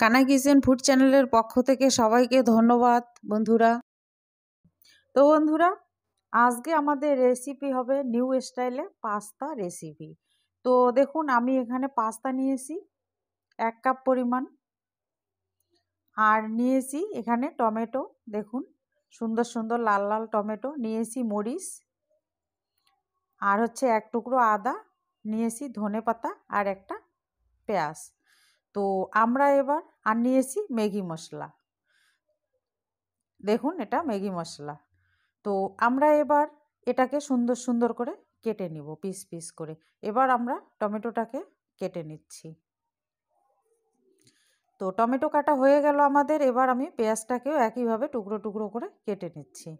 কানা kitchen food চ্যানেলের পক্ষ থেকে সবাইকে ধন্যবাদ বন্ধুরা তো বন্ধুরা আজকে আমাদের রেসিপি হবে নিউ স্টাইলে পাস্তা রেসিপি তো দেখুন আমি এখানে পাস্তা নিয়েছি এক কাপ পরিমাণ আর নিয়েছি এখানে টমেটো দেখুন সুন্দর সুন্দর লাল লাল টমেটো নিয়েছি মরিচ আর হচ্ছে এক টুকরো আদা নিয়েছি ধনে পাতা আর একটা পেঁয়াজ তো আমরা এবার আর নিয়েছি ম্যাগি মশলা দেখুন এটা ম্যাগি মশলা তো আমরা এবার এটাকে সুন্দর সুন্দর করে কেটে নিব পিস পিস করে এবার আমরা টমেটোটাকে কেটে নিচ্ছি তো টমেটো কাটা হয়ে গেল আমাদের এবার আমি পেঁয়াজটাকেও একইভাবে টুকরো টুকরো করে কেটে নিচ্ছি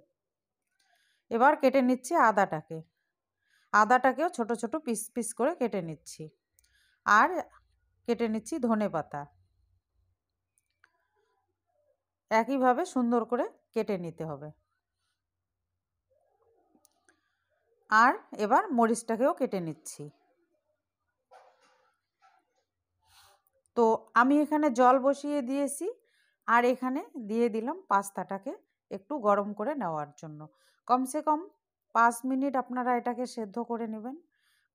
এবার কেটে নিচ্ছি আদাটাকে আদাটাকেও ছোট ছোট পিস পিস করে কেটে নিচ্ছি আর কেটে নিচ্ছি ধনে পাতা একইভাবে সুন্দর করে কেটে নিতে হবে আর এবার মরিচটাকেও কেটে নিচ্ছি তো আমি এখানে জল বসিয়ে দিয়েছি আর এখানে দিয়ে দিলাম পাস্তাটাকে একটু গরম করে নেওয়ার জন্য কমসে কম পাঁচ মিনিট আপনারা এটাকে সেদ্ধ করে নেবেন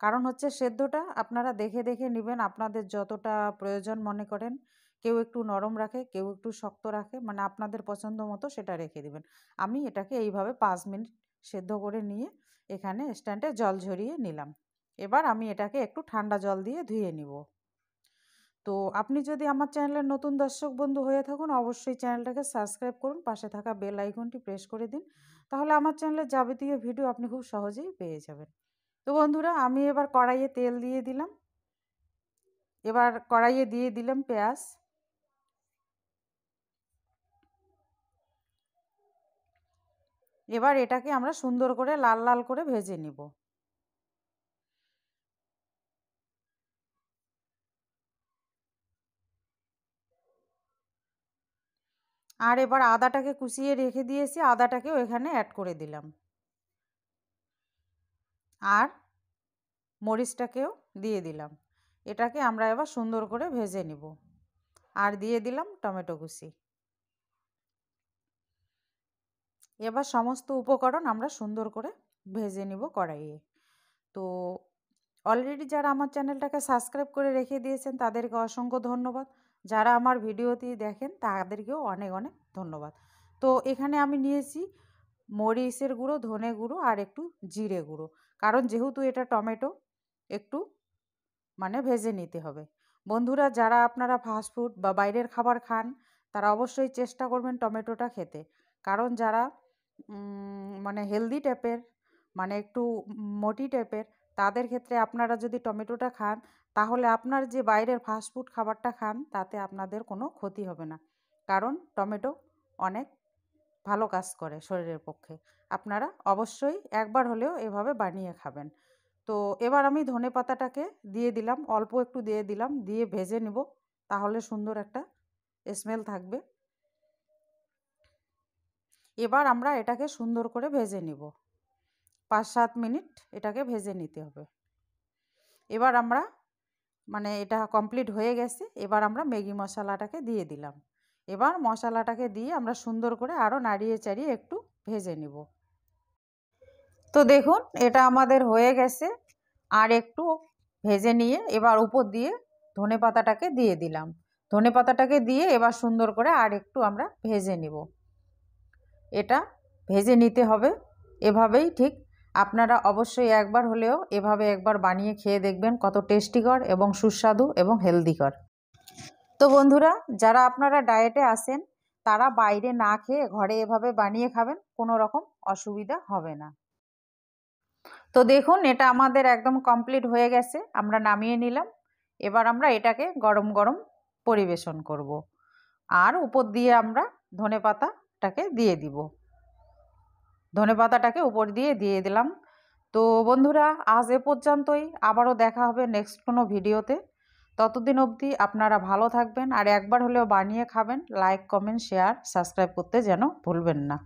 কারণ হচ্ছে সেদ্ধটা আপনারা দেখে দেখে নেবেন আপনাদের যতটা প্রয়োজন মনে করেন কেউ একটু নরম রাখে কেউ একটু শক্ত রাখে মানে আপনাদের পছন্দ মতো সেটা রেখে দিবেন আমি এটাকে এইভাবে পাঁচ মিনিট সেদ্ধ করে নিয়ে এখানে স্ট্যান্ডে জল ঝরিয়ে নিলাম এবার আমি এটাকে একটু ঠান্ডা জল দিয়ে ধুয়ে নিব তো আপনি যদি আমার চ্যানেলের নতুন দর্শক বন্ধু হয়ে থাকুন অবশ্যই চ্যানেলটাকে সাবস্ক্রাইব করুন পাশে থাকা বেল আইকনটি প্রেস করে দিন তাহলে আমার চ্যানেলের যাবতীয় ভিডিও আপনি খুব সহজেই পেয়ে যাবেন তো বন্ধুরা আমি এবার কড়াইয়ে তেল দিয়ে দিলাম এবার কড়াইয়ে দিয়ে দিলাম পেঁয়াজ এবার এটাকে আমরা সুন্দর করে লাল লাল করে ভেজে নিব আর এবার আদাটাকে কুচিয়ে রেখে দিয়েছি আদাটাকেও এখানে অ্যাড করে দিলাম আর মরিচটাকেও দিয়ে দিলাম এটাকে আমরা এবার সুন্দর করে ভেজে নিব আর দিয়ে দিলাম টমেটো কুচি এবার সমস্ত উপকরণ আমরা সুন্দর করে ভেজে নিব কড়াইয়ে তো অলরেডি যারা আমার চ্যানেলটাকে সাবস্ক্রাইব করে রেখে দিয়েছেন তাদেরকে অসংখ্য ধন্যবাদ যারা আমার ভিডিওতে দেখেন তাদেরকেও অনেক অনেক ধন্যবাদ তো এখানে আমি নিয়েছি মরিচের গুঁড়ো ধনে গুঁড়ো আর একটু জিরে গুঁড়ো কারণ যেহেতু এটা টমেটো একটু মানে ভেজে নিতে হবে বন্ধুরা যারা আপনারা ফাস্টফুড বা বাইরের খাবার খান তারা অবশ্যই চেষ্টা করবেন টমেটোটা খেতে কারণ যারা মানে হেলদি টাইপের মানে একটু মোটি টাইপের তাদের ক্ষেত্রে আপনারা যদি টমেটোটা খান তাহলে আপনার যে বাইরের ফাস্টফুড খাবারটা খান তাতে আপনাদের কোনো ক্ষতি হবে না কারণ টমেটো অনেক ভালো কাজ করে শরীরের পক্ষে আপনারা অবশ্যই একবার হলেও এভাবে বানিয়ে খাবেন তো এবার আমি ধনে পাতাটাকে দিয়ে দিলাম অল্প একটু দিয়ে দিলাম দিয়ে ভেজে নেব তাহলে সুন্দর একটা স্মেল থাকবে এবার আমরা এটাকে সুন্দর করে ভেজে নিব পাঁচ সাত মিনিট এটাকে ভেজে নিতে হবে এবার আমরা মানে এটা কমপ্লিট হয়ে গেছে এবার আমরা ম্যাগি মশলাটাকে দিয়ে দিলাম এবার মশলাটাকে দিয়ে আমরা সুন্দর করে আরও নাড়িয়ে চাড়িয়ে একটু ভেজে নিব তো দেখুন এটা আমাদের হয়ে গেছে আর একটু ভেজে নিয়ে এবার উপর দিয়ে ধনে পাতাটাকে দিয়ে দিলাম ধনে পাতাটাকে দিয়ে এবার সুন্দর করে আর একটু আমরা ভেজে নেব এটা ভেজে নিতে হবে এভাবেই ঠিক আপনারা অবশ্যই একবার হলেও এভাবে একবার বানিয়ে খেয়ে দেখবেন কত টেস্টিকর এবং সুস্বাদু এবং হেলদিকর তো বন্ধুরা যারা আপনারা ডায়েটে আসেন তারা বাইরে না খেয়ে ঘরে এভাবে বানিয়ে খাবেন কোনো রকম অসুবিধা হবে না তো দেখুন এটা আমাদের একদম কমপ্লিট হয়ে গেছে আমরা নামিয়ে নিলাম এবার আমরা এটাকে গরম গরম পরিবেশন করব। আর উপর দিয়ে আমরা ধনে পাতাটাকে দিয়ে দিব ধনে পাতাটাকে উপর দিয়ে দিয়ে দিলাম তো বন্ধুরা আজ এ পর্যন্তই আবারও দেখা হবে নেক্সট কোনো ভিডিওতে ততদিন অবধি আপনারা ভালো থাকবেন আর একবার হলেও বানিয়ে খাবেন লাইক কমেন্ট শেয়ার সাবস্ক্রাইব করতে যেন ভুলবেন না